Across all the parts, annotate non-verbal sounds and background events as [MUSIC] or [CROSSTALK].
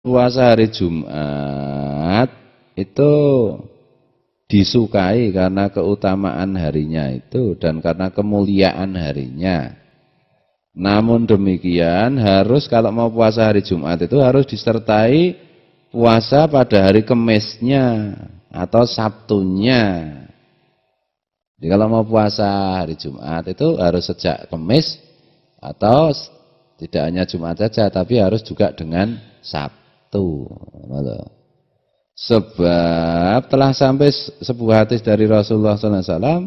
puasa hari Jumat itu disukai karena keutamaan harinya itu dan karena kemuliaan harinya. Namun demikian harus kalau mau puasa hari Jumat itu harus disertai puasa pada hari Kemisnya atau Sabtunya. Jadi kalau mau puasa hari Jumat itu harus sejak Kemis atau tidak hanya Jumat saja tapi harus juga dengan Sabtu satu. Sebab telah sampai sebuah hadis dari Rasulullah SAW Wasallam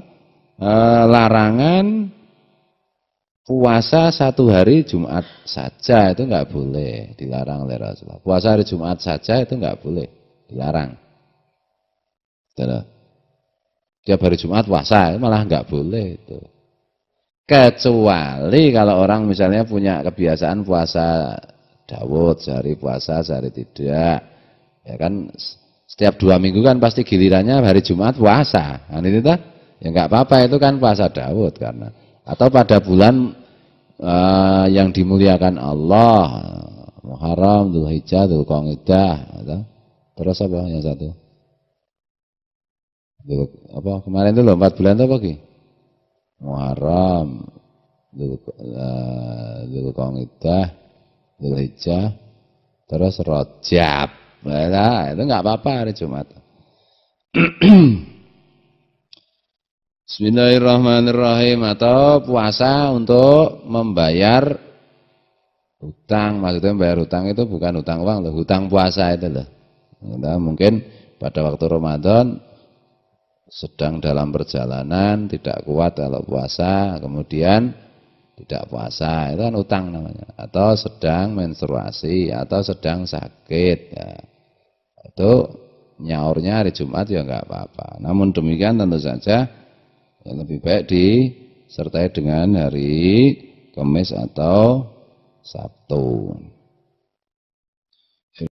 eh, larangan puasa satu hari Jumat saja itu enggak boleh dilarang oleh Rasulullah. Puasa hari Jumat saja itu enggak boleh dilarang. Gitu. Tiap hari Jumat puasa malah enggak boleh itu. Kecuali kalau orang misalnya punya kebiasaan puasa Dawud sehari puasa sehari tidak ya kan setiap dua minggu kan pasti gilirannya hari Jumat puasa kan ini gitu tuh ya nggak apa-apa itu kan puasa Dawud karena atau pada bulan uh, yang dimuliakan Allah Muharram, Dzulhijjah, Dzulqa'dah atau gitu. terus apa yang satu Dulu, apa kemarin itu loh empat bulan itu apa ki Muharram, eh, Dzulqa'dah gereja terus Rojab. Nah, itu nggak apa-apa hari Jumat. [CLEARS THROAT] Bismillahirrahmanirrahim atau puasa untuk membayar hutang. Maksudnya membayar hutang itu bukan hutang uang loh, hutang puasa itu loh. Nah, mungkin pada waktu Ramadan sedang dalam perjalanan, tidak kuat kalau puasa, kemudian tidak puasa itu kan utang namanya atau sedang menstruasi atau sedang sakit ya. itu nyaurnya hari Jumat ya nggak apa-apa namun demikian tentu saja ya lebih baik disertai dengan hari Kamis atau Sabtu